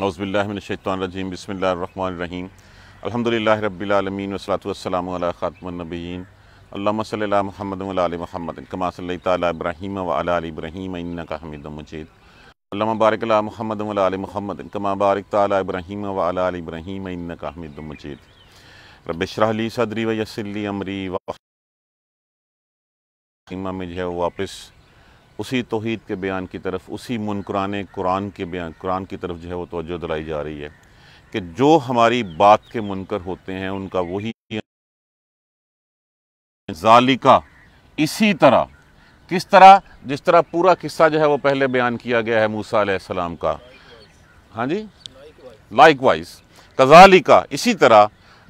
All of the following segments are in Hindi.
अज़बिल्लाशतवानरजीम बसमीम अलहमदिल्ला रबीआलमीन वसलात वसलाम ख़ातमनबीन अल्लाम महमद महमद कमा इब्राहिम वालब्रहीम वाल का हमिद मजीद अल्लाम बारक महमद महमद कमा बारक तब्राहीम वाल का हमिद मजीद रबली सदरी वसली अमरी वापस उसी तोहद के बयान की तरफ उसी मुनकुरान कुरान के बयान कुरान की तरफ जो है वो तोज्जो दिलाई जा रही है कि जो हमारी बात के मुनकर होते हैं उनका वही जालिका इसी तरह किस तरह जिस तरह पूरा किस्सा जो है वो पहले बयान किया गया है मूसा का हाँ जी लाइक वाइज कजालिका इसी तरह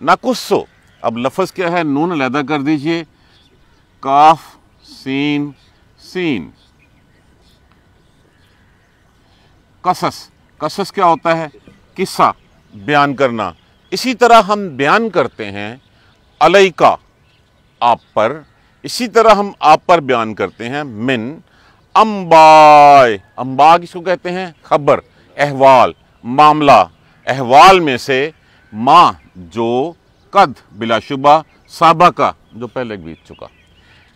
नाकुस्सो अब लफज क्या है नून लहदा कर दीजिए काफ सीन सीन कसस कसस क्या होता है किस्सा बयान करना इसी तरह हम बयान करते हैं अलई का आप पर इसी तरह हम आप पर बयान करते हैं मिन अम्बाय अम्बा किसको कहते हैं खबर अहवाल मामला अहवाल में से माँ जो कद बिलाशुबा साबा का जो पहले बीत चुका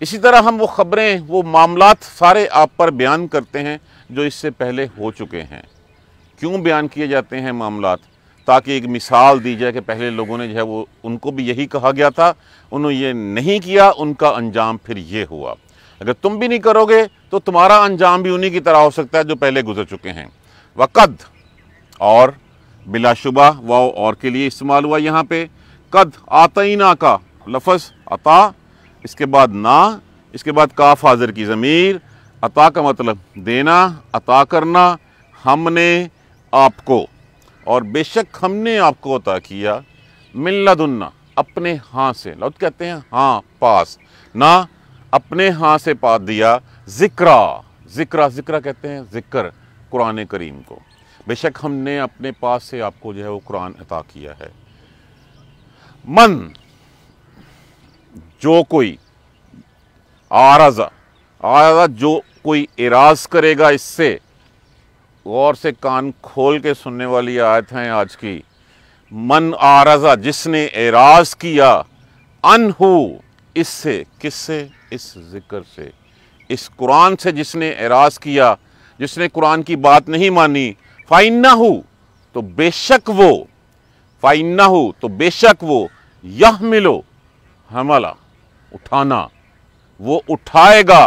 इसी तरह हम वो ख़बरें वो मामलात सारे आप पर बयान करते हैं जो इससे पहले हो चुके हैं क्यों बयान किए जाते हैं मामला ताकि एक मिसाल दी जाए कि पहले लोगों ने जो है वो उनको भी यही कहा गया था उन्होंने ये नहीं किया उनका अंजाम फिर ये हुआ अगर तुम भी नहीं करोगे तो तुम्हारा अंजाम भी उन्हीं की तरह हो सकता है जो पहले गुजर चुके हैं वक़द और बिलाशुबा व और के लिए इस्तेमाल हुआ यहाँ पे कद आतना का लफज अता इसके बाद ना इसके बाद काफ हाजिर की ज़मीर अता का मतलब देना अता करना हमने आपको और बेशक हमने आपको अता किया दुन्ना अपने हाथ से लौट कहते हैं हाँ पास ना अपने हाथ से पास दिया ज़िक्रा ज़िक्रा ज़िक्रा कहते हैं ज़िक्र कुरान करीम को बेशक हमने अपने पास से आपको जो है वो कुरान अता किया है मन जो कोई आरज़ा आएगा जो कोई इराज करेगा इससे गौर से कान खोल के सुनने वाली आयत हैं आज की मन आरजा जिसने एराज किया अनहु इससे किससे इस जिक्र से इस कुरान से जिसने एराज किया जिसने कुरान की बात नहीं मानी फ़ाइन ना हो तो बेशक वो फ़ाइन ना हो तो बेशक वो यह मिलो हमला उठाना वो उठाएगा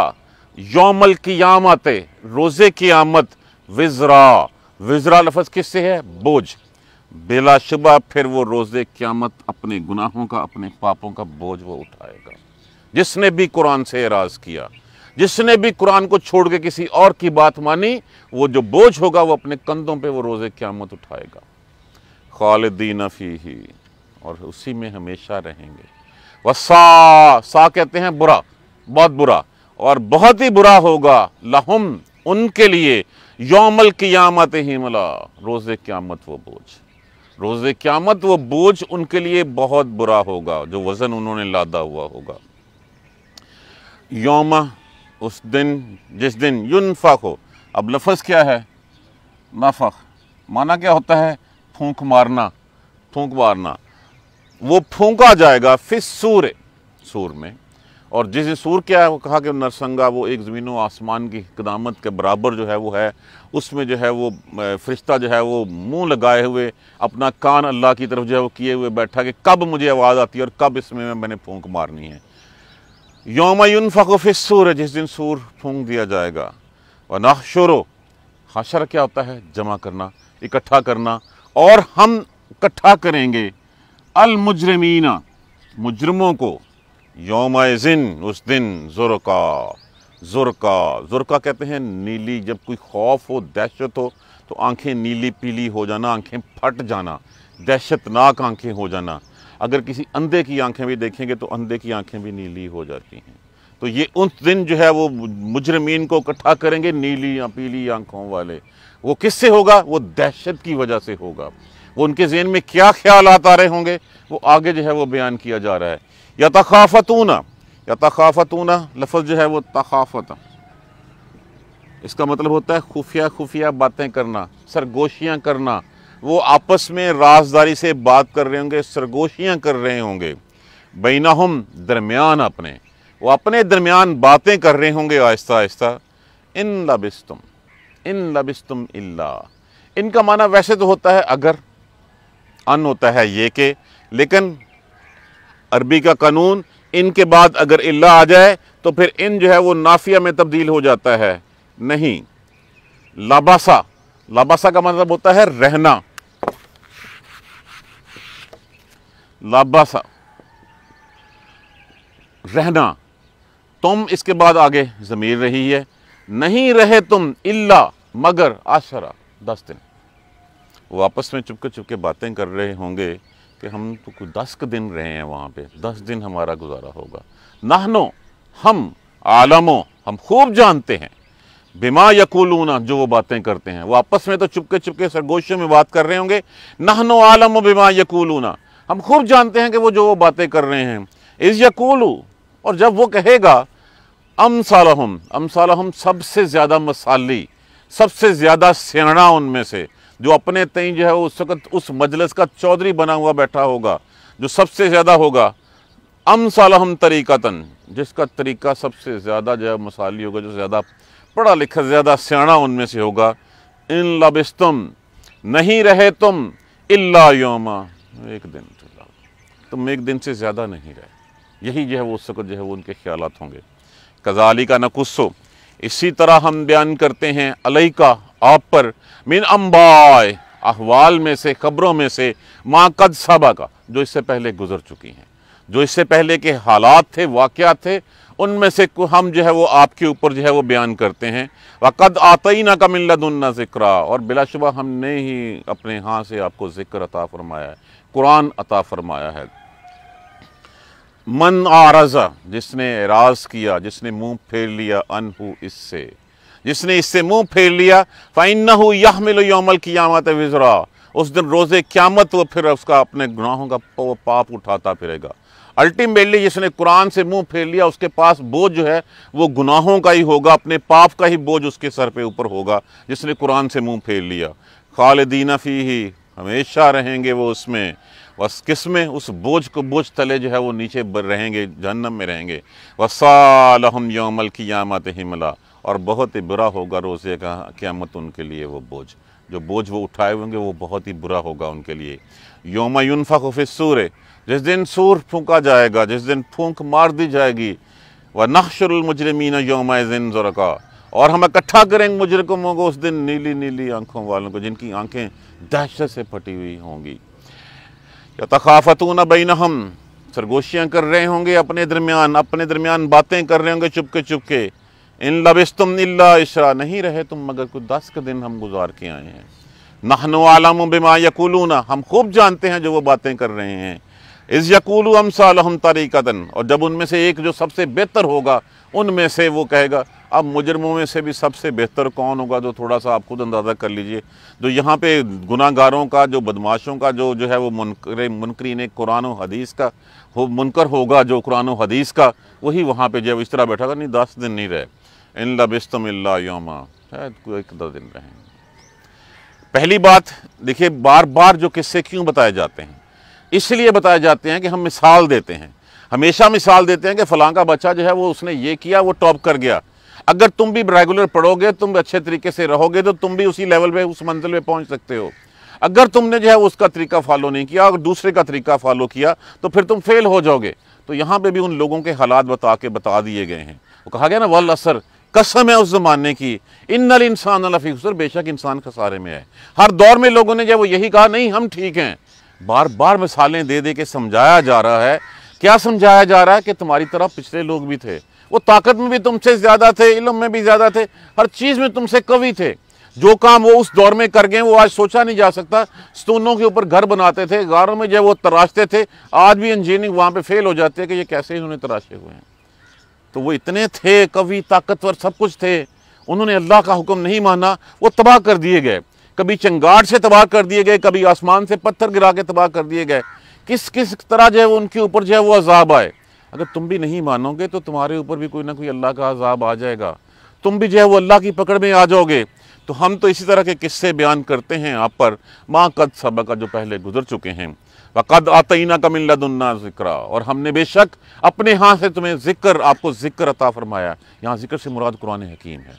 योमल क़ियामत रोज़े की आमद विजरा विजरा लफज किससे है बोझ बिलाशुबा फिर वो रोज़े आमत अपने गुनाहों का अपने पापों का बोझ वो उठाएगा जिसने भी कुरान से एराज किया जिसने भी कुरान को छोड़ के किसी और की बात मानी वो जो बोझ होगा वो अपने कंधों पे वो रोज़े क़्यामत उठाएगा खालदीन फ़ी ही और उसी में हमेशा रहेंगे वसा सा कहते हैं बुरा बहुत बुरा और बहुत ही बुरा होगा लहुम उनके लिए योमल क्यामत ही मला रोज़ क़्यामत वो बोझ रोज़ क़्यामत वो बोझ उनके लिए बहुत बुरा होगा जो वज़न उन्होंने लादा हुआ होगा योम उस दिन जिस दिन युनफक हो अब लफज क्या है नफक माना क्या होता है फूंक मारना फूंक मारना वो फूंका जाएगा फिस सूर सूर में और जिस सूर क्या है वो कहा कि नरसंगा वो एक ज़मीनों आसमान की कदामत के बराबर जो है वो है उसमें जो है वो फरिश्ता जो है वो मुंह लगाए हुए अपना कान अल्लाह की तरफ जो है वो किए हुए बैठा कि कब मुझे आवाज़ आती है और कब इसमें मैं मैंने फूंक मारनी है योमयन फ़कफ़िसूर है जिस दिन सूर फूंक दिया जाएगा और नाशोरो हाशर क्या होता है जमा करना इकट्ठा करना और हम इकट्ठा करेंगे अलमुजरमीना मुजरमों को योम जिन उस दिन जुर्का जुर्का जुर्का कहते हैं नीली जब कोई खौफ हो दहशत हो तो आंखें नीली पीली हो जाना आंखें फट जाना दहशतनाक आंखें हो जाना अगर किसी अंधे की आंखें भी देखेंगे तो अंधे की आंखें भी नीली हो जाती हैं तो ये उस दिन जो है वो मुजरमीन को इकट्ठा करेंगे नीली या पीली आंखों वाले वो किससे होगा वो दहशत की वजह से होगा वो उनके जहन में क्या ख्याल आ रहे होंगे वो आगे जो है वो बयान किया जा रहा है या तखाफतूना या तखाफतूना लफ्ज़ जो है वो तखाफ़त इसका मतलब होता है खुफिया खुफिया बातें करना सरगोशियाँ करना वो आपस में राजदारी से बात कर रहे होंगे सरगोशियाँ कर रहे होंगे बैना हम दरमियान अपने वो अपने दरमियान बातें कर रहे होंगे आहिस्ता आहिस्ता इन लबिस्तुम इन लबिस्तुम इल्ला इनका माना वैसे तो होता है अगर अन होता है ये के लेकिन अरबी का कानून इनके बाद अगर इल्ला आ जाए तो फिर इन जो है वो नाफिया में तब्दील हो जाता है नहीं लाबासा लाबासा का मतलब होता है रहना लाबासा रहना तुम इसके बाद आगे ज़मीर रही है नहीं रहे तुम इल्ला मगर आशरा दस दिन वो आपस में चुपके चुपके बातें कर रहे होंगे कि हम तो कुछ दस के दिन रहे हैं वहाँ पे दस दिन हमारा गुजारा होगा नहनो हम आलमों हम खूब जानते हैं बिमा यकूलूना जो वो बातें करते हैं वो आपस में तो चुपके चुपके सरगोशियों में बात कर रहे होंगे नहनो आलम बिमा यकूलूना हम खूब जानते हैं कि वो जो वो बातें कर रहे हैं इस यकूलू और जब वो कहेगा अम सालहम अम सालहम सबसे ज़्यादा मसाली सबसे ज़्यादा सियाणा उनमें से जो अपने तई जो है उस वक्त उस मजलस का चौधरी बना हुआ बैठा होगा जो सबसे ज़्यादा होगा अम सालहम तन जिसका तरीका सबसे ज़्यादा जो है मसाली होगा जो ज़्यादा पढ़ा लिखा ज़्यादा स्याणा उनमें से होगा इन लबिस्तम नहीं रहे तुम इल्ला एक दिन तो तुम एक दिन से ज़्यादा नहीं रहे यही जो है वो उस वक्त जो है वो उनके ख्याल होंगे कजाली का नकुस्सो इसी तरह हम बयान करते हैं अलई का आप पर मिन अम्बाय अहवाल में से खबरों में से माँ कद का जो इससे पहले गुजर चुकी हैं जो इससे पहले के हालात थे वाक़ थे उनमें से हम जो है वो आपके ऊपर जो है वो बयान करते हैं वक़द आता ही ना का मिल्लदुल्ना ज़िक्रा और बिलाशुबा हमने ही अपने यहाँ से आपको ज़िक्र अता फरमाया है कुरान अता फरमाया है मन रजा जिसने एराज किया जिसने मुंह फेर लिया अनहू इससे जिसने इससे मुंह फेर लिया फ़ाइन हो यह मिलो योमल की यामत विजरा उस दिन रोज़े क्यामत वो फिर उसका अपने गुनाहों का वो पाप उठाता फिरेगा अल्टीमेटली जिसने कुरान से मुंह फेर लिया उसके पास बोझ जो है वो गुनाहों का ही होगा अपने पाप का ही बोझ उसके सर पे ऊपर होगा जिसने कुरान से मुंह फेर लिया खालदीना फ़ी ही हमेशा रहेंगे वो उसमें बस किस में उस बोझ को बोझ तले जो है वो नीचे रहेंगे जहन्नम में रहेंगे वसालहम योमल की यामत हिमला और बहुत ही बुरा होगा रोज़े का क़्यामत उनके लिए वो बोझ जो बोझ वो उठाए होंगे वो बहुत ही बुरा होगा उनके लिए योम यूनफ़ा सूर जिस दिन सूर फूका जाएगा जिस दिन फूंक मार दी जाएगी व नक्शरमजरमीन योम जिन का और हम इकट्ठा करेंगे मुजरमों को उस दिन नीली नीली आँखों वालों को जिनकी आंखें दहशत से फटी हुई होंगी या न बिन हम सरगोशियाँ कर रहे होंगे अपने दरमियान अपने दरमियान बातें कर रहे होंगे चुपके चुपके इन लबिस तुम नीला इशरा नहीं रहे तुम मगर कुछ दस के दिन हम गुजार के आए हैं नहनो आलम बिमा ना हम खूब जानते हैं जो वो बातें कर रहे हैं इस यकुलू हम साल हम तरीकतन और जब उनमें से एक जो सबसे बेहतर होगा उनमें से वो कहेगा अब मुजरमों में से भी सबसे बेहतर कौन होगा तो थोड़ा सा आप खुद अंदाज़ा कर लीजिए जो यहाँ पे गुनागारों का जो बदमाशों का जो जो है वो मुनकर ने कुरान हदीस का हो मुनकर होगा जो कुरान हदीस का वही वहाँ पे जब इस तरह बैठा नहीं दस दिन नहीं रहे इन लबिस्तम योमा शायद एक दो दिन रहेंगे पहली बात देखिए बार बार जो किस्से क्यों बताए जाते हैं इसलिए बताए जाते हैं कि हम मिसाल देते हैं हमेशा मिसाल देते हैं कि फलां का बच्चा जो है वो उसने ये किया वो टॉप कर गया अगर तुम भी रेगुलर पढ़ोगे तुम अच्छे तरीके से रहोगे तो तुम भी उसी लेवल पे उस मंजिल पे पहुंच सकते हो अगर तुमने जो है उसका तरीका फॉलो नहीं किया और दूसरे का तरीका फॉलो किया तो फिर तुम फेल हो जाओगे तो यहाँ पे भी उन लोगों के हालात बता के बता दिए गए हैं वो कहा गया ना वल असर कसम है उस ज़माने की इन नल इंसान लफी खुसर बेशक इंसान खसारे में है हर दौर में लोगों ने जब वो यही कहा नहीं हम ठीक हैं बार बार मिसालें दे दे के समझाया जा रहा है क्या समझाया जा रहा है कि तुम्हारी तरह पिछले लोग भी थे वो ताकत में भी तुमसे ज़्यादा थे इलम में भी ज़्यादा थे हर चीज़ में तुमसे कवि थे जो काम वो उस दौर में कर गए वो आज सोचा नहीं जा सकता स्तूनों के ऊपर घर बनाते थे गारों में जब वो तराशते थे आज भी इंजीनियरिंग वहाँ पे फेल हो जाती है कि ये कैसे इन्होंने तराशे हुए हैं तो वो इतने थे कवि ताकतवर सब कुछ थे उन्होंने अल्लाह का हुक्म नहीं माना वो तबाह कर दिए गए कभी चंगाट से तबाह कर दिए गए कभी आसमान से पत्थर गिरा के तबाह कर दिए गए किस किस तरह जो है वो उनके ऊपर जो है वो अजाब आए अगर तुम भी नहीं मानोगे तो तुम्हारे ऊपर भी कोई ना कोई अल्लाह का अजाब आ जाएगा तुम भी जो है वो अल्लाह की पकड़ में आ जाओगे तो हम तो इसी तरह के किस्से बयान करते हैं आप पर माँ कद सबक जो पहले गुजर चुके हैं वक़द आतना का मिल्लदुन्ना ज़िक्रा और हमने बेशक अपने हाथ से तुम्हें ज़िक्र आपको ज़िक्र अता फरमाया यहाँ ज़िक्र से मुराद कुरान हकीम है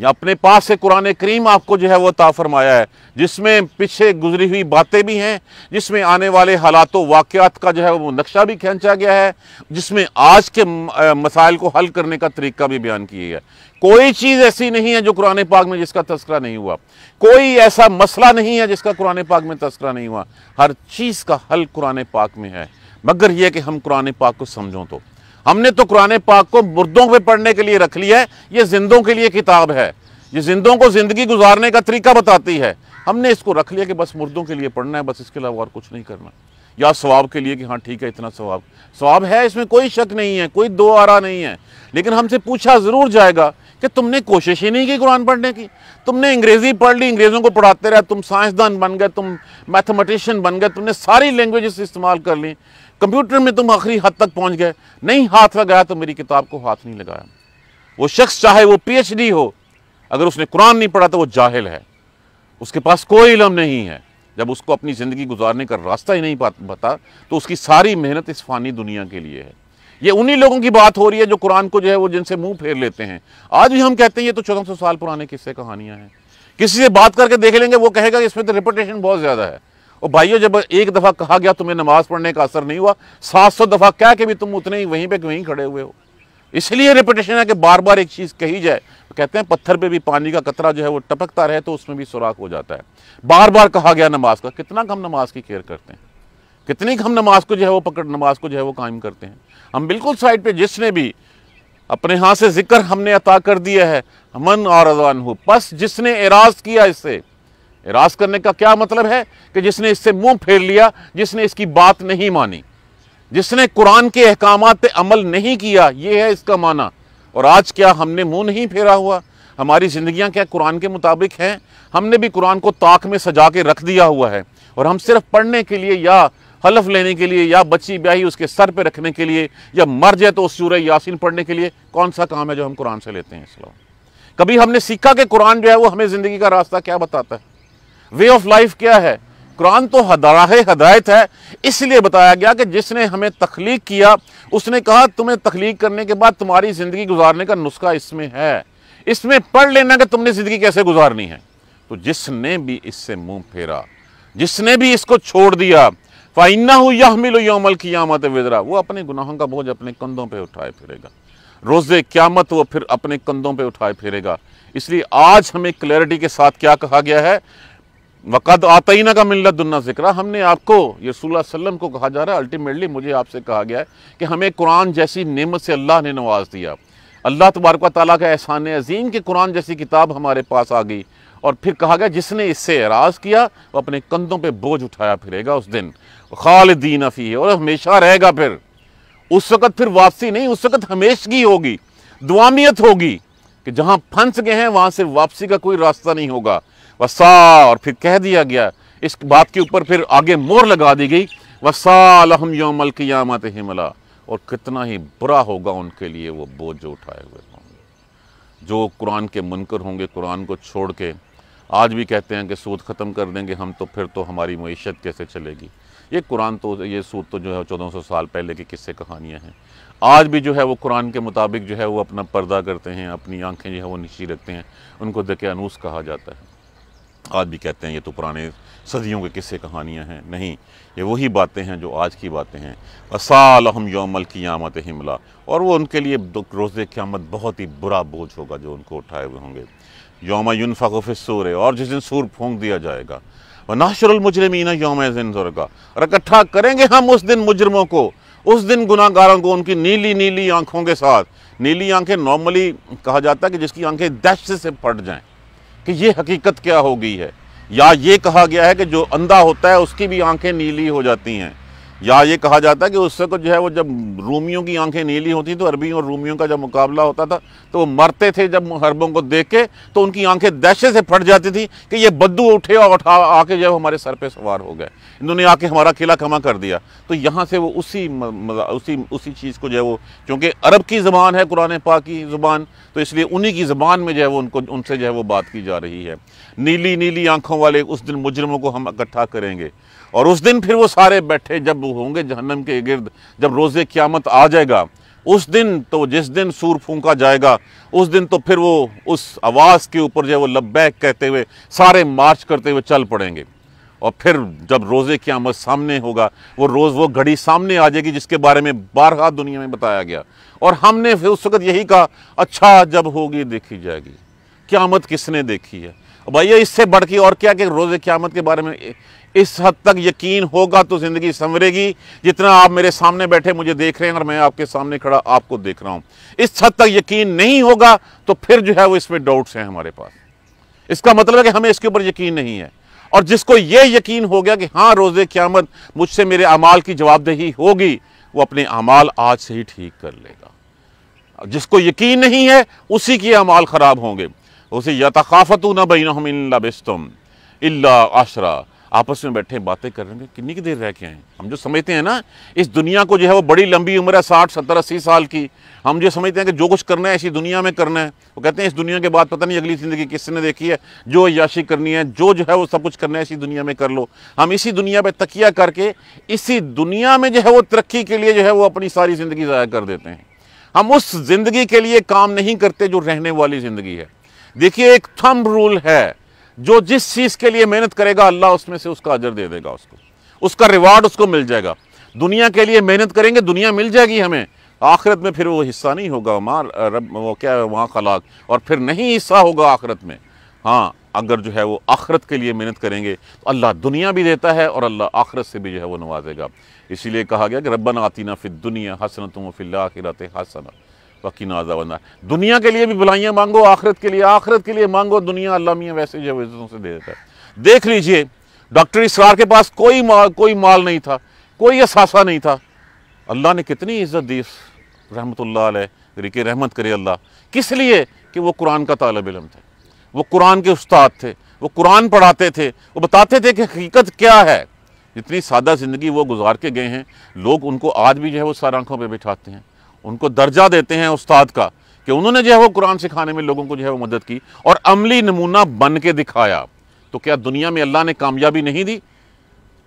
या अपने पास से कुरान करीम आपको जो है वो ता फरमाया है जिसमें पीछे गुजरी हुई बातें भी हैं जिसमें आने वाले हालात वाक़ात का जो है वो नक्शा भी खींचा गया है जिसमें आज के मसाइल को हल करने का तरीका भी बयान किया गया कोई चीज़ ऐसी नहीं है जो कुरान पाक में जिसका तस्करा नहीं हुआ कोई ऐसा मसला नहीं है जिसका कुरान पाक में तस्करा नहीं हुआ हर चीज़ का हल कुरान पाक में है मगर यह कि हम कुरान पाक को समझो तो हमने तो कुरान पाक को मुर्दों पे पढ़ने के लिए रख लिया है ये जिंदों के लिए किताब है ये जिंदों को ज़िंदगी गुजारने का तरीका बताती है हमने इसको रख लिया कि बस मुर्दों के लिए पढ़ना है बस इसके अलावा और कुछ नहीं करना या स्वाब के लिए कि हाँ ठीक है इतना स्वाब स्वाब है इसमें कोई शक नहीं है कोई दो आरा नहीं है लेकिन हमसे पूछा ज़रूर जाएगा कि तुमने कोशिश ही नहीं की कुरान पढ़ने की तुमने अंग्रेज़ी पढ़ ली अंग्रेज़ों को पढ़ाते रहे तुम साइंसदान बन गए तुम मैथमेटिशियन बन गए तुमने सारी लैंग्वेजेस इस्तेमाल कर ली कंप्यूटर में तुम आखिरी हद तक पहुंच गए नहीं हाथ लगाया तो मेरी किताब को हाथ नहीं लगाया वो शख्स चाहे वो पीएचडी हो अगर उसने कुरान नहीं पढ़ा तो वो जाहिल है उसके पास कोई इलम नहीं है जब उसको अपनी ज़िंदगी गुजारने का रास्ता ही नहीं पता तो उसकी सारी मेहनत इस फानी दुनिया के लिए है ये उन्हीं लोगों की बात हो रही है जो कुरान को जो है वो जिनसे मुंह फेर लेते हैं आज भी हम कहते हैं ये तो चौदह सौ साल पुराने किस्से कहानियां हैं किसी से बात करके देख लेंगे वो कहेगा इसमें तो रिपोटेशन बहुत ज़्यादा है और भाइयों जब एक दफ़ा कहा गया तुम्हें नमाज़ पढ़ने का असर नहीं हुआ सात सौ दफ़ा कह के भी तुम उतने ही वहीं पर वहीं खड़े हुए हो इसलिए रिपीटेशन है कि बार बार एक चीज़ कही जाए तो कहते हैं पत्थर पे भी पानी का कतरा जो है वो टपकता रहे तो उसमें भी सुराख हो जाता है बार बार कहा गया नमाज का कितना हम नमाज की केयर करते हैं कितनी हम नमाज को जो है वो पकड़ नमाज को जो है वो कायम करते हैं हम बिल्कुल साइड पर जिसने भी अपने हाथ से जिक्र हमने अता कर दिया है मन और अजवान हो बस जिसने एराज किया इससे रास करने का क्या मतलब है कि जिसने इससे मुंह फेर लिया जिसने इसकी बात नहीं मानी जिसने कुरान के अहकाम पे अमल नहीं किया ये है इसका माना और आज क्या हमने मुंह नहीं फेरा हुआ हमारी ज़िंदियाँ क्या कुरान के मुताबिक हैं हमने भी कुरान को ताक में सजा के रख दिया हुआ है और हम सिर्फ पढ़ने के लिए या हलफ लेने के लिए या बच्ची ब्याही उसके सर पर रखने के लिए या मर जाए तो उस सूर्य यासिन पढ़ने के लिए कौन सा काम है जो हम कुरान से लेते हैं इसलिए कभी हमने सीखा कि कुरान जो है वो हमें ज़िंदगी का रास्ता क्या बताता है वे ऑफ लाइफ क्या है कुरान तो हदाराह हदायत है इसलिए बताया गया कि जिसने हमें तख्लीक किया उसने कहा तुम्हें तख्लीक करने के बाद तुम्हारी ज़िंदगी गुजारने का नुस्खा इसमें है इसमें पढ़ लेना कि तुमने ज़िंदगी कैसे गुजारनी है तो जिसने भी इससे मुंह फेरा जिसने भी इसको छोड़ दिया फ़ाइना यह मिलो यौमल क़ियामत विदरा वो अपने गुनाहों का बोझ अपने कंधों पर उठाए फिरेगा रोज़े क़्यामत वो फिर अपने कंधों पर उठाए फिरेगा इसलिए आज हमें क्लैरिटी के साथ क्या कहा गया है वक़द आतना का मिलत दुन्ना जिक्र हमने आपको यसूल वसलम को कहा जा रहा है अल्टीमेटली मुझे आपसे कहा गया है कि हमें कुरान जैसी नमत से अल्लाह ने नवाज दिया अल्लाह तबारक ताली का एहसान अजीम कि कुरान जैसी किताब हमारे पास आ गई और फिर कहा गया जिसने इससे एराज किया वो अपने कंधों पर बोझ उठाया फिरेगा उस दिन खालदीन फ़ी और हमेशा रहेगा फिर उस वक़्त फिर वापसी नहीं उस वक़्त हमेशगी होगी दुआमियत होगी कि जहाँ फंस गए हैं वहाँ से वापसी का कोई रास्ता नहीं होगा वसा और फिर कह दिया गया इस बात के ऊपर फिर आगे मोर लगा दी गई वसालहम योमल क़ियामत हिमला और कितना ही बुरा होगा उनके लिए वो बोझ जो उठाए हुए होंगे जो कुरान के मुनकर होंगे कुरान को छोड़ के आज भी कहते हैं कि सूद ख़त्म कर देंगे हम तो फिर तो हमारी मीशत कैसे चलेगी ये कुरान तो ये सूद तो जो है चौदह सौ साल पहले की किस्से कहानियाँ हैं आज भी जो है वो कुरान के मुताबिक जो है वो अपना पर्दा करते हैं अपनी आंखें जो है वो नीचे रखते हैं उनको अनूस कहा जाता है आज भी कहते हैं ये तो पुराने सदियों के किस्से कहानियाँ हैं नहीं ये वही बातें हैं जो आज की बातें हैं असाल हम योमल की आमत हिमला और वो उनके लिए रोज़ क़्यामत बहुत ही बुरा बोझ होगा जो उनको उठाए हुए होंगे योम है और जिस दिन सूर फूंक दिया जाएगा वह ना योम का और इकट्ठा करेंगे हम उस दिन मुजरमों को उस दिन गुनागारों को उनकी नीली नीली आँखों के साथ नीली आँखें नॉर्मली कहा जाता है कि जिसकी आँखें दहशत से फट जाएँ कि ये हकीकत क्या हो गई है या ये कहा गया है कि जो अंधा होता है उसकी भी आंखें नीली हो जाती हैं या ये कहा जाता है कि उससे को तो जो है वो जब रूमियों की आंखें नीली होती तो अरबियों और रूमियों का जब मुकाबला होता था तो वो मरते थे जब अरबों को देख के तो उनकी आंखें दहशत से फट जाती थी कि ये बद्दू उठे और उठा आके जो है हमारे सर पे सवार हो गए इन्होंने आके हमारा किला खमा कर दिया तो यहाँ से वो उसी उसी उसी चीज़ को जो है वो चूँकि अरब की ज़बान है कुरान पा की ज़ुबान तो इसलिए उन्हीं की ज़बान में जो है वो उनको उनसे जो है वो बात की जा रही है नीली नीली आँखों वाले उस दिन मुजरमों को हम इकट्ठा करेंगे और उस दिन फिर वो सारे बैठे जब होंगे जहन्नम के गिर्द जब रोज़े क़्यामत आ जाएगा उस दिन तो जिस दिन सूर फूंका जाएगा उस दिन तो फिर वो उस आवाज़ के ऊपर जो है वो लब्बैक कहते हुए सारे मार्च करते हुए चल पड़ेंगे और फिर जब रोज़े की आमद सामने होगा वो रोज़ वो घड़ी सामने आ जाएगी जिसके बारे में बारहा दुनिया में बताया गया और हमने फिर उस वक्त यही कहा अच्छा जब होगी देखी जाएगी क्यामत किसने देखी है भैया इससे बढ़ के और क्या कि रोज़े क्यामत के बारे में इस हद तक यकीन होगा तो ज़िंदगी संवरेगी जितना आप मेरे सामने बैठे मुझे देख रहे हैं और मैं आपके सामने खड़ा आपको देख रहा हूँ इस हद तक यकीन नहीं होगा तो फिर जो है वो इसमें डाउट्स हैं हमारे पास इसका मतलब है कि हमें इसके ऊपर यकीन नहीं है और जिसको ये यकीन हो गया कि हाँ रोजे क़्यामत मुझसे मेरे अमाल की जवाबदेही होगी वो अपने अमाल आज से ही ठीक कर लेगा जिसको यकीन नहीं है उसी के अमाल ख़राब होंगे उसे यतकाफ़त ना बैन बिस्तम अल्ला आशरा आपस में बैठे बातें कर रहे हैं कितनी की देर रह के आए हम जो समझते हैं ना इस दुनिया को जो है वो बड़ी लंबी उम्र है साठ सत्तर अस्सी साल की हम जो समझते हैं कि जो कुछ करना है इसी दुनिया में करना है वो कहते हैं इस दुनिया के बाद पता नहीं अगली ज़िंदगी किसने देखी है जो याशी करनी है जो जो है वो सब कुछ करना है इसी दुनिया में कर लो हम इसी दुनिया पर तकिया करके इसी दुनिया में जो है वो तरक्की के लिए जो है वो अपनी सारी ज़िंदगी ज़ाया कर देते हैं हम उस ज़िंदगी के लिए काम नहीं करते जो रहने वाली ज़िंदगी है देखिए एक थम रूल है जो जिस चीज़ के लिए मेहनत करेगा अल्लाह उसमें से उसका अजर दे देगा उसको उसका रिवार्ड उसको मिल जाएगा दुनिया के लिए मेहनत करेंगे दुनिया मिल जाएगी हमें आखिरत में फिर वो हिस्सा नहीं होगा माँ रब वो क्या है वहाँ खलाक और फिर नहीं हिस्सा होगा आखिरत में हाँ अगर जो है वो आखरत के लिए मेहनत करेंगे तो अल्लाह दुनिया भी देता है और अल्लाह आखरत से भी जो है वो नवाजेगा इसीलिए कहा गया कि रब्बन आतीना फिर दुनिया हसनत आखिरत हसना वकी बंदा दुनिया के लिए भी भलाइयाँ मांगो आखिरत के लिए आखिरत के लिए मांगो दुनिया अल्लाह मियाँ वैसे जो इज्जतों से दे देता है देख लीजिए डॉक्टर इसरार के पास कोई माल कोई माल नहीं था कोई असासा नहीं था अल्लाह ने कितनी इज्जत दी रहमत के रहमत करे अल्लाह किस लिए कि वो कुरान का तालब इलम थे वो कुरान के उस्ताद थे वो कुरान पढ़ाते थे वो बताते थे कि हकीकत क्या है जितनी सादा ज़िंदगी वो गुजार के गए हैं लोग उनको आज भी जो है वो सारा आँखों पर बिठाते हैं उनको दर्जा देते हैं उस्ताद का कि उन्होंने जो है वो कुरान सिखाने में लोगों को जो है वो मदद की और अमली नमूना बन के दिखाया तो क्या दुनिया में अल्लाह ने कामयाबी नहीं दी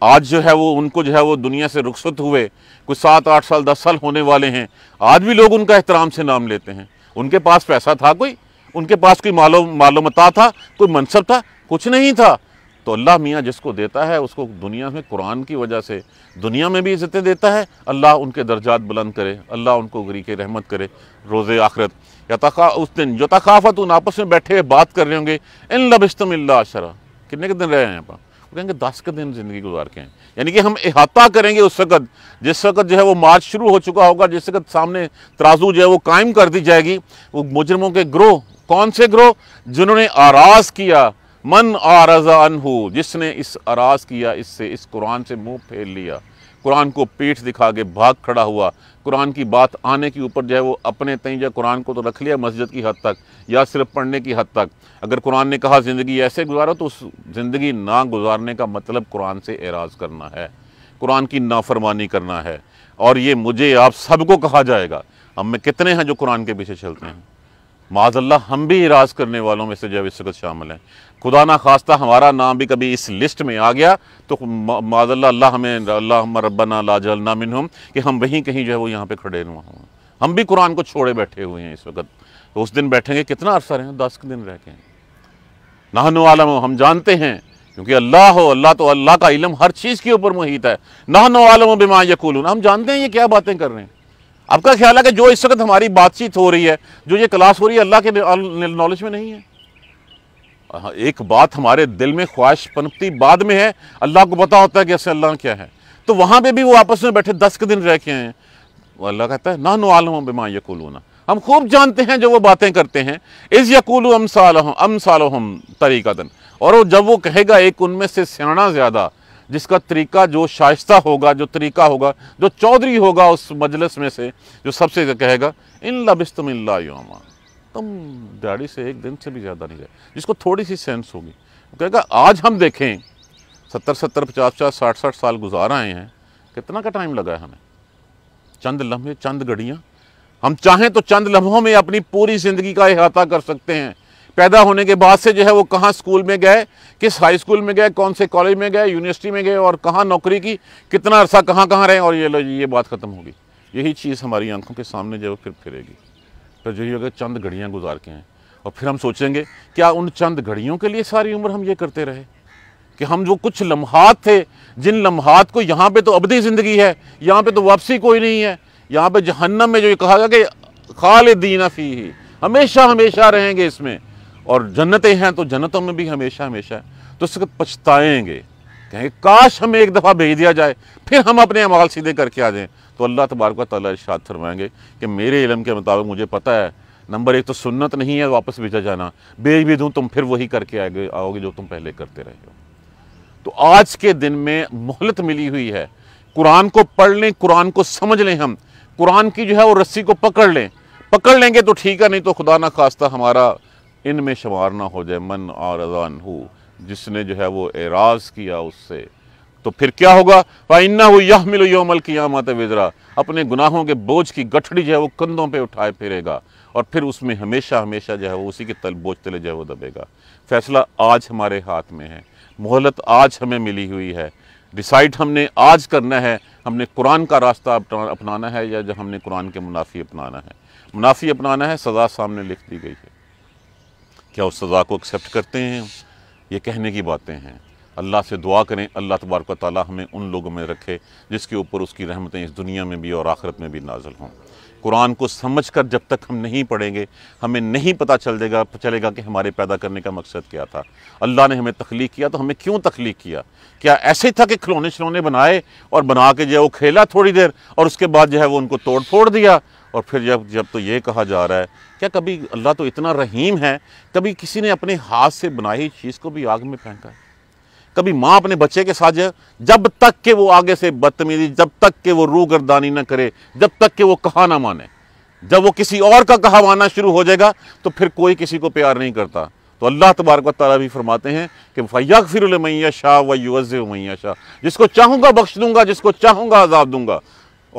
आज जो है वो उनको जो है वो दुनिया से रुखसत हुए कुछ सात आठ साल दस साल होने वाले हैं आज भी लोग उनका एहतराम से नाम लेते हैं उनके पास पैसा था कोई उनके पास कोई मालूम मालूमता था कोई मनसब था कुछ नहीं था तो अल्लाह मियाँ जिसको देता है उसको दुनिया में कुरान की वजह से दुनिया में भी इज्जतें देता है अल्लाह उनके दर्जात बुलंद करे अल्लाह उनको के रहमत करे रोज़ आखरत या तका उस दिन जो तकाफत उन आपस में बैठे बात कर रहे होंगे इन लबस्तम शरा कितने के दिन रहे हैं आप कहेंगे दस के दिन ज़िंदगी गुजार के हैं यानी कि हम अहाता करेंगे उस वक़्त जिस वक़्त जो है वो मार्च शुरू हो चुका होगा जिस वक़्त सामने तराजू जो है वो कायम कर दी जाएगी वो मुजरमों के ग्रोह कौन से ग्रोह जिन्होंने आराज किया मन आरजा हो जिसने इस आराज किया इससे इस कुरान से मुंह फेर लिया कुरान को पीठ दिखा के भाग खड़ा हुआ कुरान की बात आने के ऊपर जो है वो अपने तई जो कुरान को तो रख लिया मस्जिद की हद तक या सिर्फ पढ़ने की हद तक अगर कुरान ने कहा ज़िंदगी ऐसे गुजारो तो उस ज़िंदगी ना गुजारने का मतलब कुरान से एराज करना है कुरान की नाफरमानी करना है और ये मुझे आप सबको कहा जाएगा हम में कितने हैं जो कुरान के पीछे चलते हैं माजल्ला हम भी इराज करने वालों में से जब इस वक्त शामिल हैं खुदा ना खास्ता हमारा नाम भी कभी इस लिस्ट में आ गया तो माजल्ला अल्लाह हमें अल्लाह ना मिन हम कि हम वहीं कहीं जो है वो यहाँ पे खड़े हुआ हों हम भी कुरान को छोड़े बैठे हुए हैं इस वक्त तो उस दिन बैठेंगे कितना अरसर हैं दस दिन रह के नाहन आलम हम जानते हैं क्योंकि अल्लाह हो अल्लाह तो अल्लाह का इलम हर चीज़ के ऊपर मुहित है नाहन आलम बीमा यकूल हम जानते हैं ये क्या बातें कर रहे हैं आपका ख्याल है कि जो इस वक्त हमारी बातचीत हो रही है जो ये क्लास हो रही है अल्लाह के नॉलेज में नहीं है हाँ, एक बात हमारे दिल में ख्वाहिश पनपती बाद में है अल्लाह को पता होता है कि ऐसे अल्लाह क्या है तो वहाँ पे भी वो आपस में बैठे दस के दिन रह के आए हैं वो अल्लाह कहता है ना नो आलम बेमा यकुलूना हम खूब जानते हैं जो वो बातें करते हैं इस यकुल अम साल हम अम साल हम तरीका और वो जब वो कहेगा एक उनमें से सियाणा ज़्यादा जिसका तरीका जो शाइस्ता होगा जो तरीका होगा जो चौधरी होगा उस मजलिस में से जो सबसे कहेगा इन लबिस्तमिल्ला योमा तुम दाढ़ी से एक दिन से भी ज़्यादा नहीं जाए जिसको थोड़ी सी सेंस होगी कहेगा आज हम देखें सत्तर सत्तर पचास पचास साठ साठ साल गुजार आए हैं कितना का टाइम लगा है हमें चंद लम्हे चंद घड़ियाँ हम चाहें तो चंद लम्हों में अपनी पूरी ज़िंदगी का अहाता कर सकते हैं पैदा होने के बाद से जो है वो कहाँ स्कूल में गए किस हाई स्कूल में गए कौन से कॉलेज में गए यूनिवर्सिटी में गए और कहाँ नौकरी की कितना अरसा कहाँ कहाँ रहे और ये लो ये बात ख़त्म होगी यही चीज़ हमारी आंखों के सामने जो फिर फिरेगी पर तो जो ये चंद घड़ियाँ गुजार के हैं और फिर हम सोचेंगे क्या उन चंद घड़ियों के लिए सारी उम्र हम ये करते रहे कि हम जो कुछ लम्हात थे जिन लम्हात को यहाँ पर तो अबधी ज़िंदगी है यहाँ पर तो वापसी कोई नहीं है यहाँ पर जहन्नम में जो ये कहा गया कि खाल दीना फी ही हमेशा हमेशा रहेंगे इसमें और जन्नतें हैं तो जन्नतों में भी हमेशा हमेशा तो उसको तो पछताएंगे कहेंगे काश हमें एक दफ़ा भेज दिया जाए फिर हम अपने अमाल सीधे करके आ जाएँ तो अल्लाह तबारक ताली इर्शाद फरमाएंगे कि मेरे इलम के मुताबिक मुझे पता है नंबर एक तो सुन्नत नहीं है वापस भेजा जाना भेज भी दूँ तुम फिर वही करके आगे आओगे जो तुम पहले करते रहे हो तो आज के दिन में मोहलत मिली हुई है कुरान को पढ़ लें कुरान को समझ लें हम कुरान की जो है वो रस्सी को पकड़ लें पकड़ लेंगे तो ठीक है नहीं तो खुदा ना खास्ता हमारा इन में शुमार ना हो जाए मन और अजान हो जिसने जो है वो एराज किया उससे तो फिर क्या होगा वाइन्ना वो यह मिलो यो की आमत वजरा अपने गुनाहों के बोझ की गठड़ी जो है वो कंधों पे उठाए फिरेगा और फिर उसमें हमेशा हमेशा जो है वो उसी के तल बोझ तले जो है वो दबेगा फैसला आज हमारे हाथ में है मोहलत आज हमें मिली हुई है डिसाइड हमने आज करना है हमने कुरान का रास्ता अपनाना है या जब हमने कुरान के मुनाफी अपनाना है मुनाफी अपनाना है सज़ा सामने लिख दी गई है क्या उस सज़ा को एक्सेप्ट करते हैं ये कहने की बातें हैं अल्लाह से दुआ करें अल्लाह तबारक ताली हमें उन लोगों में रखे जिसके ऊपर उसकी रहमतें इस दुनिया में भी और आख़रत में भी नाजल हों कुरान को समझ कर जब तक हम नहीं पढ़ेंगे हमें नहीं पता चल देगा चलेगा कि हमारे पैदा करने का मकसद क्या था अल्लाह ने हमें तख्लीक किया तो हमें क्यों तख्लीक किया क्या ऐसे ही था कि खिलौने शिलौने बनाए और बना के जो है वो खेला थोड़ी देर और उसके बाद जो है वो उनको तोड़ फोड़ दिया और फिर जब जब तो ये कहा जा रहा है क्या कभी अल्लाह तो इतना रहीम है कभी किसी ने अपने हाथ से बनाई चीज़ को भी आग में फेंका है कभी माँ अपने बच्चे के साथ जब तक के वो आगे से बदतमीजी जब तक के वो रू गर्दानी ना करे जब तक के वो कहा ना माने जब वो किसी और का कहा माना शुरू हो जाएगा तो फिर कोई किसी को प्यार नहीं करता तो अल्लाह तबारक तारा भी फरमाते हैं कि फैया फिर मैया शाह व युवज़ मैया शाह जिसको चाहूँगा बख्श दूंगा जिसको चाहूँगा आज़ाब दूंगा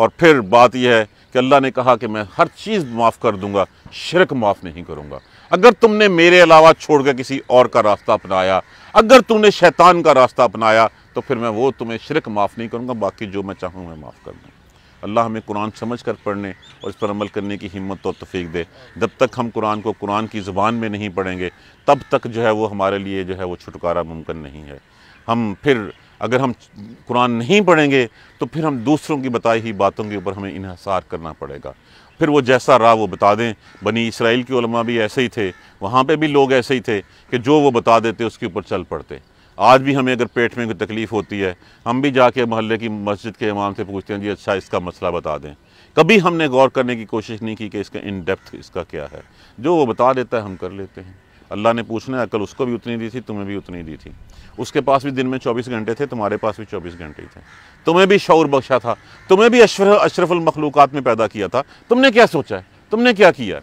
और फिर बात यह है कि अल्लाह ने कहा कि मैं हर चीज़ माफ़ कर दूंगा शिरक माफ़ नहीं करूंगा अगर तुमने मेरे अलावा छोड़कर किसी और का रास्ता अपनाया अगर तुमने शैतान का रास्ता अपनाया तो फिर मैं वो तुम्हें शिरक माफ़ नहीं करूँगा बाकी जो मैं चाहूँ मैं माफ़ कर दूँ अल्लाह हमें कुरान समझ कर पढ़ने और इस पर अमल करने की हिम्मत और तफीक दे जब तक हम कुरान को कुरान की ज़ुबान में नहीं पढ़ेंगे तब तक जो है वो हमारे लिए जो है वो छुटकारा मुमकिन नहीं है हम फिर अगर हम कुरान नहीं पढ़ेंगे तो फिर हम दूसरों की बताई हुई बातों के ऊपर हमें इन्हसार करना पड़ेगा फिर वो जैसा रहा वो बता दें बनी इसराइल के उलमा भी ऐसे ही थे वहाँ पे भी लोग ऐसे ही थे कि जो वो बता देते उसके ऊपर चल पड़ते आज भी हमें अगर पेट में कोई तकलीफ़ होती है हम भी जाके मोहल्ले की मस्जिद के इमाम से पूछते हैं जी अच्छा इसका मसला बता दें कभी हमने गौर करने की कोशिश नहीं की कि इसका इन डेप्थ इसका क्या है जो वो बता देता है हम कर लेते हैं अल्लाह ने पूछना है अकल उसको भी उतनी दी थी तुम्हें भी उतनी दी थी उसके पास भी दिन में 24 घंटे थे तुम्हारे पास भी 24 घंटे थे तुम्हें भी शौर बख्शा था तुम्हें भी अशर अशरफुलमखलूक़ात में पैदा किया था तुमने क्या सोचा है तुमने क्या किया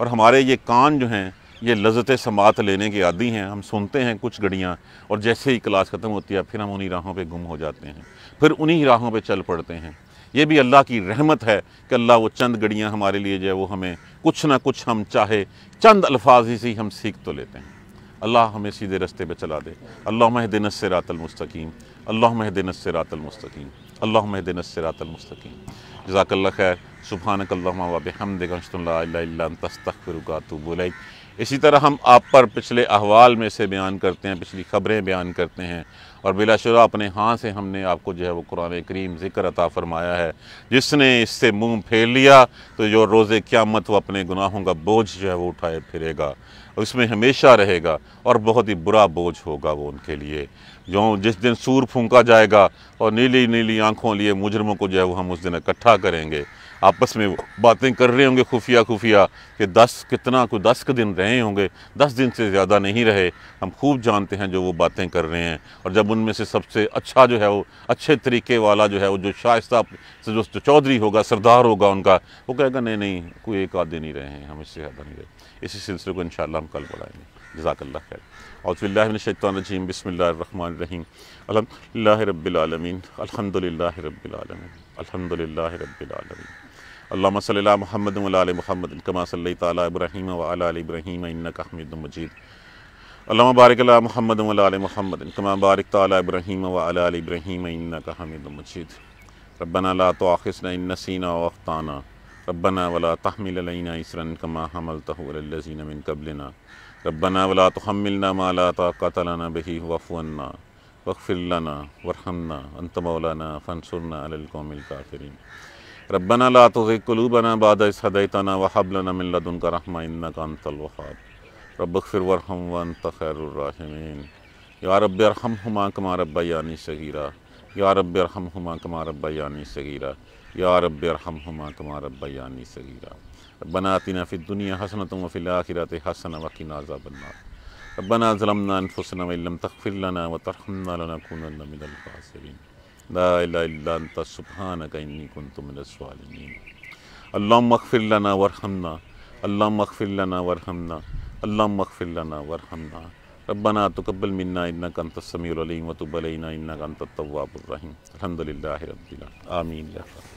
और हमारे ये कान जो हैं ये लजत समात लेने के आदि हैं हम सुनते हैं कुछ घड़ियाँ और जैसे ही क्लास ख़त्म होती है फिर हम उन्हीं राहों पर गुम हो जाते हैं फिर उन्हीं राहों पर चल पड़ते हैं ये भी अल्लाह की रहमत है कि अल्लाह वो चंद गड़ियाँ हमारे लिए जो है वो हमें कुछ ना कुछ हम चाहे चंद अल्फाज ही से हम सीख तो लेते हैं अल्लाह हमें सीधे रस्ते पर चला दे अल्लाह महदिन सरातलमस्तकीम अल्लाह महदिन सरातलमस्तकीम अल्लाह महदिन सरातलमस्तकीम जजाकल्ला खैर सुबहान वबहमदिल्लास्तफ़िरुकातुबुलई इसी तरह हम आप पर पिछले अहवाल में से बयान करते हैं पिछली खबरें बयान करते हैं और बिलाशुरा अपने हाँ से हमने आपको जो है वो कुरान करीम ज़िक्र अता फ़रमाया है जिसने इससे मुंह फेर लिया तो जो क्या क़्यामत वो अपने गुनाहों का बोझ जो है वो उठाए फिरेगा उसमें हमेशा रहेगा और बहुत ही बुरा बोझ होगा वो उनके लिए जो जिस दिन सूर फूंका जाएगा और नीली नीली आँखों लिए मुजरमों को जो है वो हम उस दिन इकट्ठा करेंगे आपस में वो बातें कर रहे होंगे खुफिया खुफिया कि दस कितना कोई दस के दिन रहे होंगे दस दिन से ज़्यादा नहीं रहे हम खूब जानते हैं जो वो बातें कर रहे हैं और जब उनमें से सबसे अच्छा जो है वो अच्छे तरीके वाला जो है वो जो शाइस्ता से जो चौधरी होगा सरदार होगा उनका वो कहेगा नहीं नहीं कोई एक आदि नहीं रहे हैं हम इससे ज़्यादा नहीं रहे इसी सिलसिले को इन हम कल बढ़ाएंगे जजाकल्ला खैर अज़बिल्लाशैतरजीम बसमीम अलहमदिल्ला रबालमीन अलहमदिल्ला रबालमीन अलहमदिल्ला रबालमीन अल्लाम सल्ला महमद वल महमद कमा सल तब्राहीम वाल इनका हमिद मजीद अल्लाह बारक महमद वल महमद कमा बारक तब्राहीम वाल इब्राहीम इनका हमिद मजीद रबना ला तो आखिसना नसीना वक्ताना रबना वला तहमिलना इसरन कमा हमल तहलजीन मिन कबलना रबना वला तो हमिलना माला ताकतलाना बही वफ़वना वक्फ़िलना वरहमना अनतमौलाना फ़नसुरना अलकौमिल काफ़रीन रबना ला तो कलूबना बाद सदैतना वहबलना मिल्लदन का रहमा इन्ना का अनतलवाब रबफिर वरहम वन तखैरमिन या रब अरहम हमा कमा रब्बा यानी सगीरा या रब अरहम हमा कमा रब्बा सगीरा या रब अरहम हमा कमा रब्बा सगीरा रबना आतिना फ़िद दुनिया हसनत वफ़िल आखिरत हसन वकीन आज़ाबन्ना रबना ज़लमना अनफुसना वलम तखफिर लना व तरहमना लना कून لا إله إلا أنت سبحانك إني كنت من الظالمين اللهم اغفر لنا وارحمنا اللهم اغفر لنا وارحمنا اللهم اغفر لنا وارحمنا ربنا تقبل منا إنك أنت السميع العليم وتب علينا إنك أنت التواب الرحيم الحمد لله رب العالمين آمين يا رب